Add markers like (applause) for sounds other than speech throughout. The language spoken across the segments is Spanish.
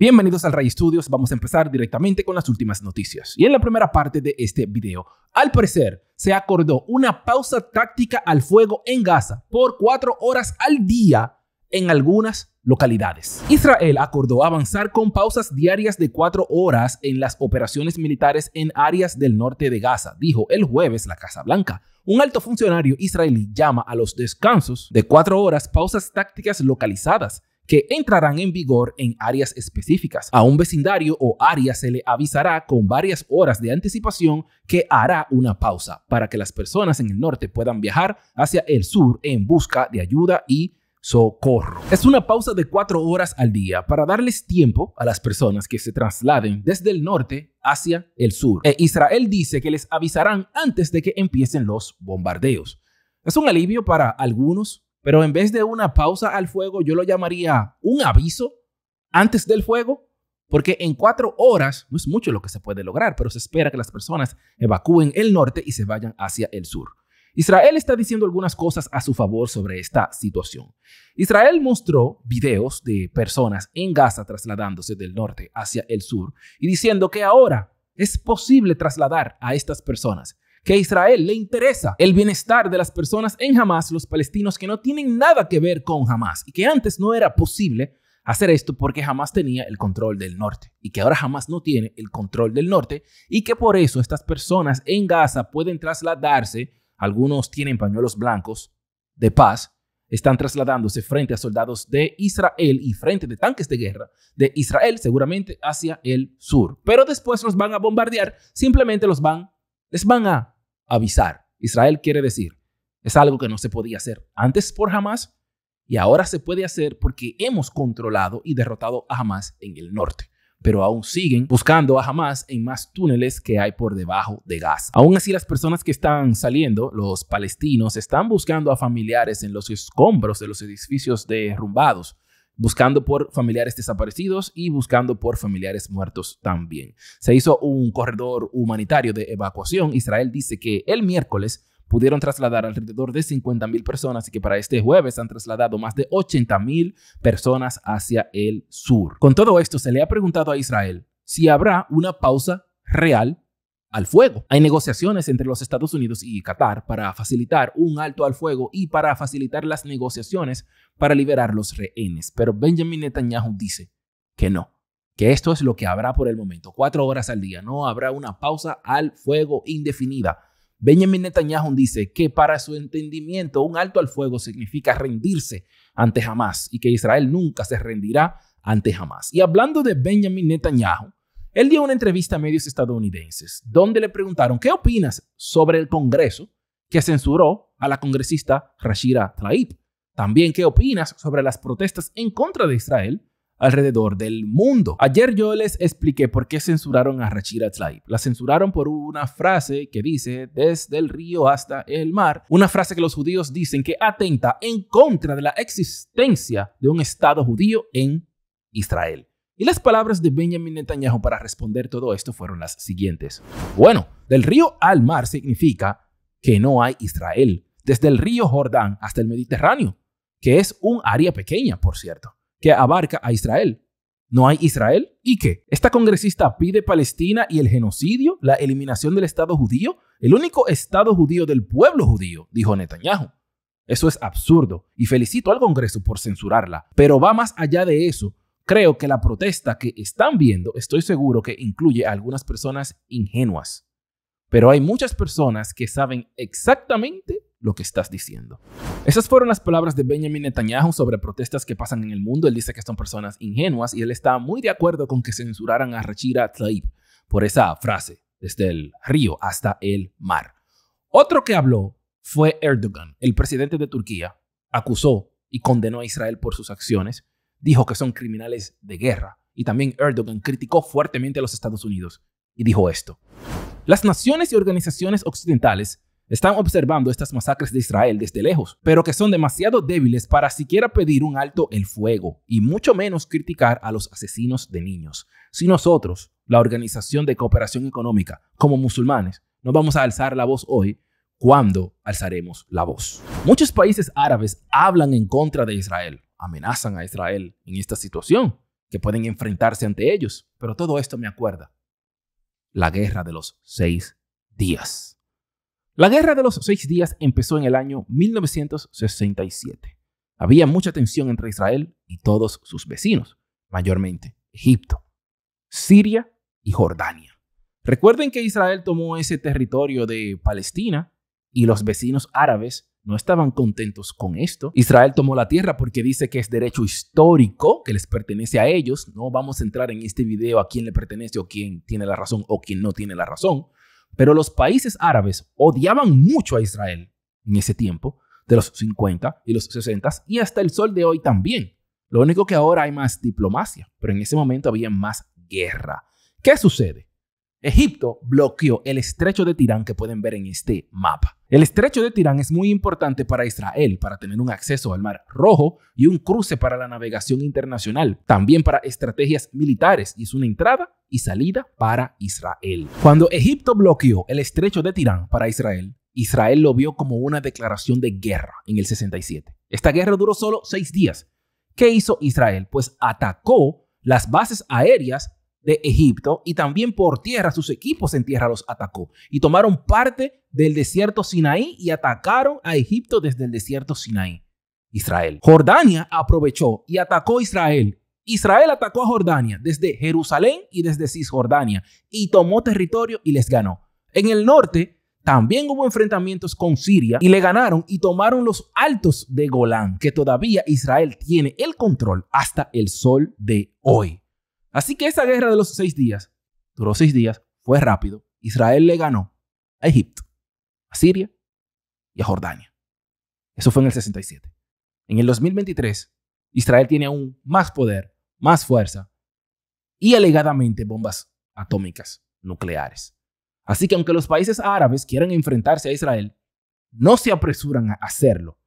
Bienvenidos al Ray Studios, vamos a empezar directamente con las últimas noticias. Y en la primera parte de este video, al parecer se acordó una pausa táctica al fuego en Gaza por cuatro horas al día en algunas localidades. Israel acordó avanzar con pausas diarias de cuatro horas en las operaciones militares en áreas del norte de Gaza, dijo el jueves la Casa Blanca. Un alto funcionario israelí llama a los descansos de cuatro horas pausas tácticas localizadas que entrarán en vigor en áreas específicas. A un vecindario o área se le avisará con varias horas de anticipación que hará una pausa para que las personas en el norte puedan viajar hacia el sur en busca de ayuda y socorro. Es una pausa de cuatro horas al día para darles tiempo a las personas que se trasladen desde el norte hacia el sur. E Israel dice que les avisarán antes de que empiecen los bombardeos. Es un alivio para algunos pero en vez de una pausa al fuego, yo lo llamaría un aviso antes del fuego, porque en cuatro horas no es mucho lo que se puede lograr, pero se espera que las personas evacúen el norte y se vayan hacia el sur. Israel está diciendo algunas cosas a su favor sobre esta situación. Israel mostró videos de personas en Gaza trasladándose del norte hacia el sur y diciendo que ahora es posible trasladar a estas personas que a Israel le interesa el bienestar de las personas en Hamas, los palestinos que no tienen nada que ver con Hamas y que antes no era posible hacer esto porque Hamas tenía el control del norte y que ahora Hamas no tiene el control del norte y que por eso estas personas en Gaza pueden trasladarse, algunos tienen pañuelos blancos de paz, están trasladándose frente a soldados de Israel y frente de tanques de guerra de Israel seguramente hacia el sur. Pero después los van a bombardear, simplemente los van les van a avisar. Israel quiere decir, es algo que no se podía hacer antes por Hamas y ahora se puede hacer porque hemos controlado y derrotado a Hamas en el norte. Pero aún siguen buscando a Hamas en más túneles que hay por debajo de Gaza. Aún así, las personas que están saliendo, los palestinos, están buscando a familiares en los escombros de los edificios derrumbados buscando por familiares desaparecidos y buscando por familiares muertos también. Se hizo un corredor humanitario de evacuación. Israel dice que el miércoles pudieron trasladar alrededor de 50.000 personas y que para este jueves han trasladado más de 80.000 personas hacia el sur. Con todo esto, se le ha preguntado a Israel si habrá una pausa real al fuego. Hay negociaciones entre los Estados Unidos y Qatar para facilitar un alto al fuego y para facilitar las negociaciones para liberar los rehenes. Pero Benjamin Netanyahu dice que no, que esto es lo que habrá por el momento. Cuatro horas al día, no habrá una pausa al fuego indefinida. Benjamin Netanyahu dice que para su entendimiento un alto al fuego significa rendirse ante jamás y que Israel nunca se rendirá ante jamás. Y hablando de Benjamin Netanyahu, él dio una entrevista a medios estadounidenses donde le preguntaron, ¿qué opinas sobre el Congreso que censuró a la congresista Rashida Tlaib? También, ¿qué opinas sobre las protestas en contra de Israel alrededor del mundo? Ayer yo les expliqué por qué censuraron a Rashida Tlaib. La censuraron por una frase que dice, desde el río hasta el mar, una frase que los judíos dicen que atenta en contra de la existencia de un Estado judío en Israel. Y las palabras de Benjamin Netanyahu para responder todo esto fueron las siguientes. Bueno, del río al mar significa que no hay Israel, desde el río Jordán hasta el Mediterráneo, que es un área pequeña, por cierto, que abarca a Israel. ¿No hay Israel? ¿Y qué? ¿Esta congresista pide Palestina y el genocidio, la eliminación del Estado judío? El único Estado judío del pueblo judío, dijo Netanyahu. Eso es absurdo y felicito al Congreso por censurarla, pero va más allá de eso Creo que la protesta que están viendo, estoy seguro que incluye a algunas personas ingenuas, pero hay muchas personas que saben exactamente lo que estás diciendo. Esas fueron las palabras de Benjamin Netanyahu sobre protestas que pasan en el mundo. Él dice que son personas ingenuas y él está muy de acuerdo con que censuraran a Rachira Tlaib por esa frase, desde el río hasta el mar. Otro que habló fue Erdogan, el presidente de Turquía, acusó y condenó a Israel por sus acciones dijo que son criminales de guerra. Y también Erdogan criticó fuertemente a los Estados Unidos y dijo esto. Las naciones y organizaciones occidentales están observando estas masacres de Israel desde lejos, pero que son demasiado débiles para siquiera pedir un alto el fuego y mucho menos criticar a los asesinos de niños. Si nosotros, la Organización de Cooperación Económica, como musulmanes, no vamos a alzar la voz hoy, ¿cuándo alzaremos la voz? Muchos países árabes hablan en contra de Israel, amenazan a Israel en esta situación, que pueden enfrentarse ante ellos. Pero todo esto me acuerda. La guerra de los seis días. La guerra de los seis días empezó en el año 1967. Había mucha tensión entre Israel y todos sus vecinos, mayormente Egipto, Siria y Jordania. Recuerden que Israel tomó ese territorio de Palestina y los vecinos árabes no estaban contentos con esto. Israel tomó la tierra porque dice que es derecho histórico que les pertenece a ellos. No vamos a entrar en este video a quién le pertenece o quién tiene la razón o quién no tiene la razón. Pero los países árabes odiaban mucho a Israel en ese tiempo, de los 50 y los 60 y hasta el sol de hoy también. Lo único que ahora hay más diplomacia, pero en ese momento había más guerra. ¿Qué sucede? Egipto bloqueó el estrecho de Tirán que pueden ver en este mapa. El estrecho de Tirán es muy importante para Israel para tener un acceso al Mar Rojo y un cruce para la navegación internacional, también para estrategias militares y es una entrada y salida para Israel. Cuando Egipto bloqueó el estrecho de Tirán para Israel, Israel lo vio como una declaración de guerra en el 67. Esta guerra duró solo seis días. ¿Qué hizo Israel? Pues atacó las bases aéreas de Egipto y también por tierra, sus equipos en tierra los atacó y tomaron parte del desierto Sinaí y atacaron a Egipto desde el desierto Sinaí, Israel. Jordania aprovechó y atacó Israel. Israel atacó a Jordania desde Jerusalén y desde Cisjordania y tomó territorio y les ganó. En el norte también hubo enfrentamientos con Siria y le ganaron y tomaron los altos de Golán, que todavía Israel tiene el control hasta el sol de hoy. Así que esa guerra de los seis días, duró seis días, fue rápido. Israel le ganó a Egipto, a Siria y a Jordania. Eso fue en el 67. En el 2023, Israel tiene aún más poder, más fuerza y alegadamente bombas atómicas nucleares. Así que aunque los países árabes quieran enfrentarse a Israel, no se apresuran a hacerlo,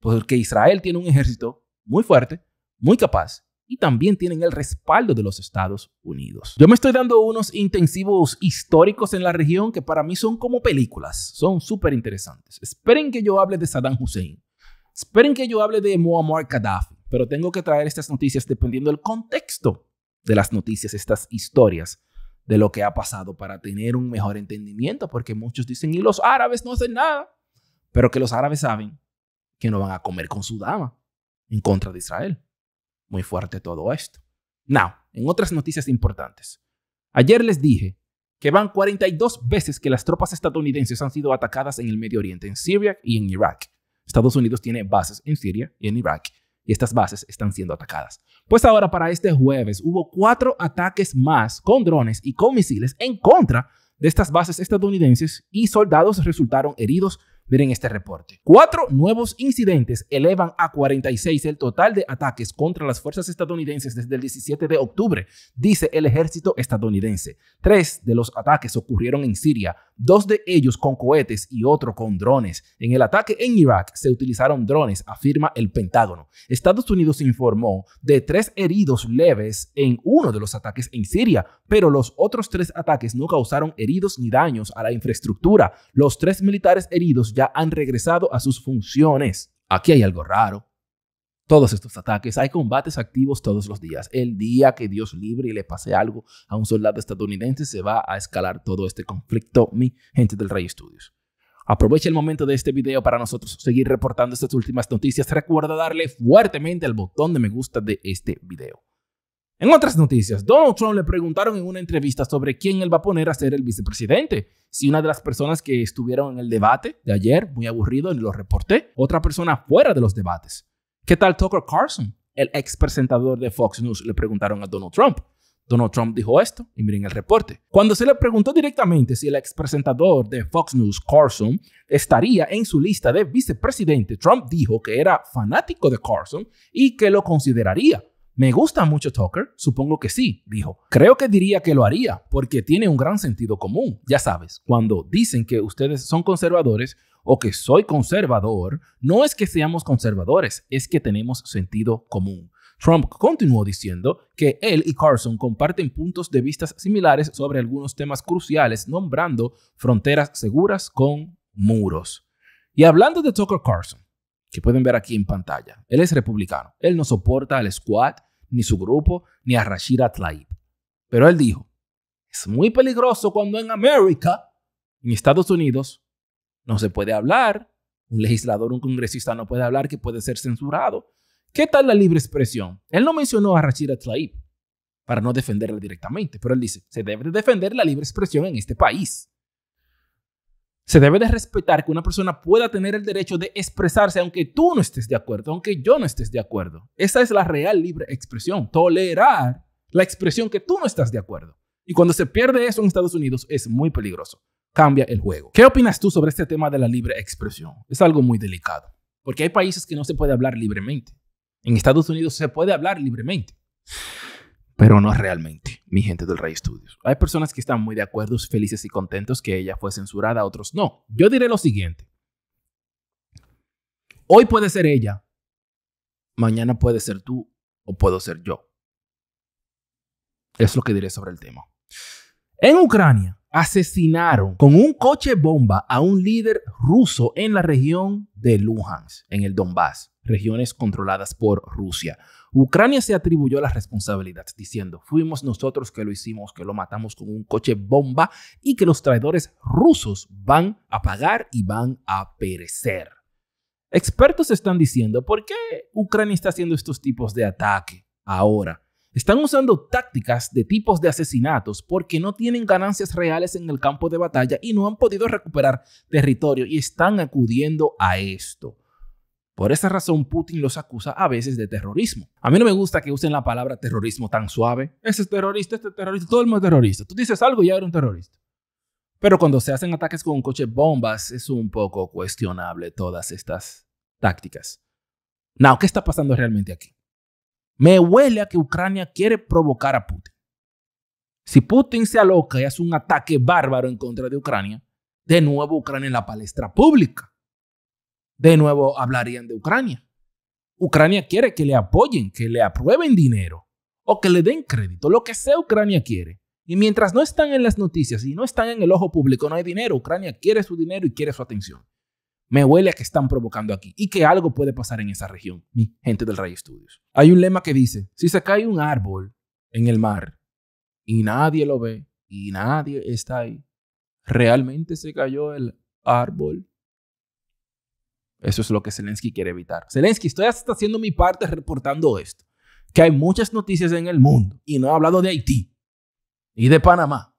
porque Israel tiene un ejército muy fuerte, muy capaz y también tienen el respaldo de los Estados Unidos. Yo me estoy dando unos intensivos históricos en la región que para mí son como películas, son súper interesantes. Esperen que yo hable de Saddam Hussein, esperen que yo hable de Muammar Gaddafi, pero tengo que traer estas noticias dependiendo del contexto de las noticias, estas historias de lo que ha pasado para tener un mejor entendimiento, porque muchos dicen, y los árabes no hacen nada, pero que los árabes saben que no van a comer con su dama en contra de Israel. Muy fuerte todo esto. Now, en otras noticias importantes. Ayer les dije que van 42 veces que las tropas estadounidenses han sido atacadas en el Medio Oriente, en Siria y en Irak. Estados Unidos tiene bases en Siria y en Irak, y estas bases están siendo atacadas. Pues ahora para este jueves hubo cuatro ataques más con drones y con misiles en contra de estas bases estadounidenses y soldados resultaron heridos Miren este reporte. Cuatro nuevos incidentes elevan a 46 el total de ataques contra las fuerzas estadounidenses desde el 17 de octubre, dice el ejército estadounidense. Tres de los ataques ocurrieron en Siria, dos de ellos con cohetes y otro con drones. En el ataque en Irak se utilizaron drones, afirma el Pentágono. Estados Unidos informó de tres heridos leves en uno de los ataques en Siria, pero los otros tres ataques no causaron heridos ni daños a la infraestructura. Los tres militares heridos ya han regresado a sus funciones. Aquí hay algo raro. Todos estos ataques, hay combates activos todos los días. El día que Dios libre y le pase algo a un soldado estadounidense, se va a escalar todo este conflicto, mi gente del Rey Studios. Aprovecha el momento de este video para nosotros seguir reportando estas últimas noticias. Recuerda darle fuertemente al botón de me gusta de este video. En otras noticias, Donald Trump le preguntaron en una entrevista sobre quién él va a poner a ser el vicepresidente. Si una de las personas que estuvieron en el debate de ayer, muy aburrido, lo reporté, otra persona fuera de los debates. ¿Qué tal Tucker Carlson, el ex presentador de Fox News? Le preguntaron a Donald Trump. Donald Trump dijo esto, y miren el reporte. Cuando se le preguntó directamente si el ex presentador de Fox News, Carson, estaría en su lista de vicepresidente, Trump dijo que era fanático de Carson y que lo consideraría ¿Me gusta mucho Tucker? Supongo que sí, dijo. Creo que diría que lo haría, porque tiene un gran sentido común. Ya sabes, cuando dicen que ustedes son conservadores o que soy conservador, no es que seamos conservadores, es que tenemos sentido común. Trump continuó diciendo que él y Carson comparten puntos de vista similares sobre algunos temas cruciales, nombrando fronteras seguras con muros. Y hablando de Tucker Carson, que pueden ver aquí en pantalla. Él es republicano. Él no soporta al Squad, ni su grupo, ni a Rashida Tlaib. Pero él dijo, es muy peligroso cuando en América, en Estados Unidos, no se puede hablar. Un legislador, un congresista no puede hablar que puede ser censurado. ¿Qué tal la libre expresión? Él no mencionó a Rashida Tlaib para no defenderla directamente, pero él dice, se debe defender la libre expresión en este país. Se debe de respetar que una persona pueda tener el derecho de expresarse aunque tú no estés de acuerdo, aunque yo no estés de acuerdo. Esa es la real libre expresión, tolerar la expresión que tú no estás de acuerdo. Y cuando se pierde eso en Estados Unidos es muy peligroso. Cambia el juego. ¿Qué opinas tú sobre este tema de la libre expresión? Es algo muy delicado, porque hay países que no se puede hablar libremente. En Estados Unidos se puede hablar libremente pero no realmente, mi gente del Rey Studios. Hay personas que están muy de acuerdo, felices y contentos que ella fue censurada, otros no. Yo diré lo siguiente. Hoy puede ser ella, mañana puede ser tú o puedo ser yo. Es lo que diré sobre el tema. En Ucrania, asesinaron con un coche bomba a un líder ruso en la región de Luhansk, en el Donbass, regiones controladas por Rusia. Ucrania se atribuyó la responsabilidad diciendo, fuimos nosotros que lo hicimos, que lo matamos con un coche bomba y que los traidores rusos van a pagar y van a perecer. Expertos están diciendo, ¿por qué Ucrania está haciendo estos tipos de ataque ahora? Están usando tácticas de tipos de asesinatos porque no tienen ganancias reales en el campo de batalla y no han podido recuperar territorio y están acudiendo a esto. Por esa razón Putin los acusa a veces de terrorismo. A mí no me gusta que usen la palabra terrorismo tan suave. Ese es terrorista, este es terrorista, todo el mundo es terrorista. Tú dices algo y ya eres un terrorista. Pero cuando se hacen ataques con coche bombas es un poco cuestionable todas estas tácticas. Now, ¿qué está pasando realmente aquí? Me huele a que Ucrania quiere provocar a Putin. Si Putin se aloca y hace un ataque bárbaro en contra de Ucrania, de nuevo Ucrania en la palestra pública. De nuevo hablarían de Ucrania. Ucrania quiere que le apoyen, que le aprueben dinero o que le den crédito, lo que sea Ucrania quiere. Y mientras no están en las noticias y no están en el ojo público, no hay dinero. Ucrania quiere su dinero y quiere su atención. Me huele a que están provocando aquí y que algo puede pasar en esa región, mi gente del Rey Studios. Hay un lema que dice, si se cae un árbol en el mar y nadie lo ve y nadie está ahí, ¿realmente se cayó el árbol? Eso es lo que Zelensky quiere evitar. Zelensky, estoy hasta haciendo mi parte reportando esto, que hay muchas noticias en el mundo y no he hablado de Haití y de Panamá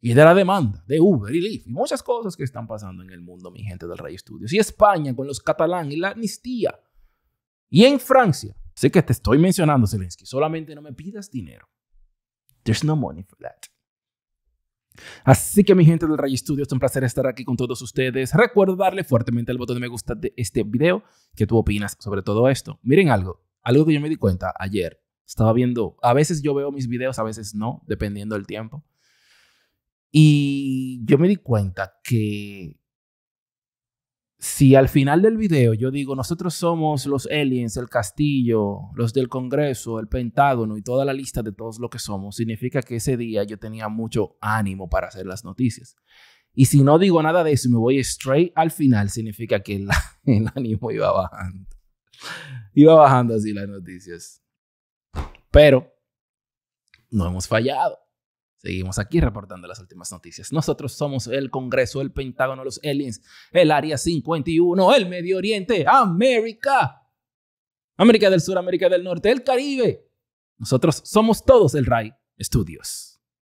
y de la demanda de Uber y Lyft y muchas cosas que están pasando en el mundo, mi gente del Rey Studios. Y España con los catalán y la amnistía. Y en Francia. Sé que te estoy mencionando, Zelensky. Solamente no me pidas dinero. There's no money for that. Así que mi gente del Ray Studios, es un placer estar aquí con todos ustedes. Recuerdo darle fuertemente al botón de me gusta de este video, que tú opinas sobre todo esto. Miren algo, algo que yo me di cuenta ayer. Estaba viendo, a veces yo veo mis videos, a veces no, dependiendo del tiempo. Y yo me di cuenta que si al final del video yo digo, nosotros somos los aliens, el castillo, los del Congreso, el Pentágono y toda la lista de todos lo que somos, significa que ese día yo tenía mucho ánimo para hacer las noticias. Y si no digo nada de eso y me voy straight al final, significa que el, (laughs) el ánimo iba bajando. Iba bajando así las noticias. Pero no hemos fallado. Seguimos aquí reportando las últimas noticias. Nosotros somos el Congreso, el Pentágono, los aliens, el Área 51, el Medio Oriente, América, América del Sur, América del Norte, el Caribe. Nosotros somos todos el RAI Studios.